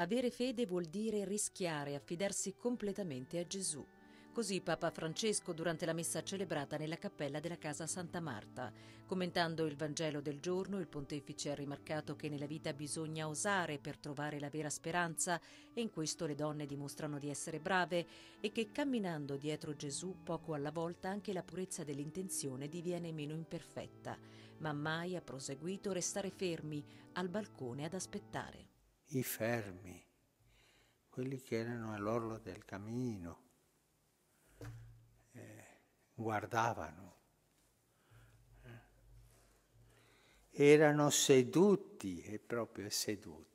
Avere fede vuol dire rischiare, affidarsi completamente a Gesù. Così Papa Francesco durante la messa celebrata nella cappella della casa Santa Marta. Commentando il Vangelo del giorno, il pontefice ha rimarcato che nella vita bisogna osare per trovare la vera speranza e in questo le donne dimostrano di essere brave e che camminando dietro Gesù poco alla volta anche la purezza dell'intenzione diviene meno imperfetta. Ma mai, ha proseguito, restare fermi al balcone ad aspettare i fermi, quelli che erano all'orlo del cammino, eh, guardavano, eh. erano seduti, e proprio seduti.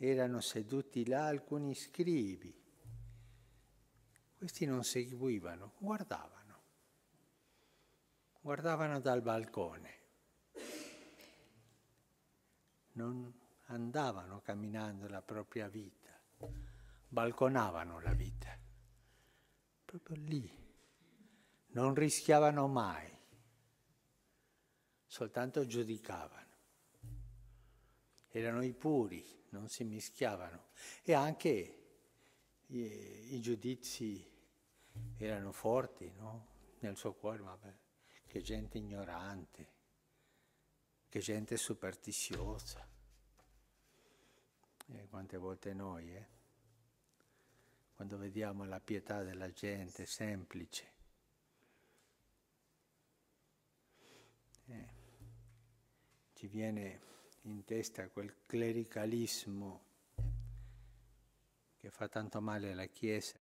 Erano seduti là alcuni scrivi. Questi non seguivano, guardavano. Guardavano dal balcone non andavano camminando la propria vita, balconavano la vita, proprio lì, non rischiavano mai, soltanto giudicavano. Erano i puri, non si mischiavano e anche i, i giudizi erano forti no? nel suo cuore, vabbè, che gente ignorante che gente superstiziosa. E eh, quante volte noi, eh? quando vediamo la pietà della gente semplice, eh, ci viene in testa quel clericalismo che fa tanto male alla Chiesa.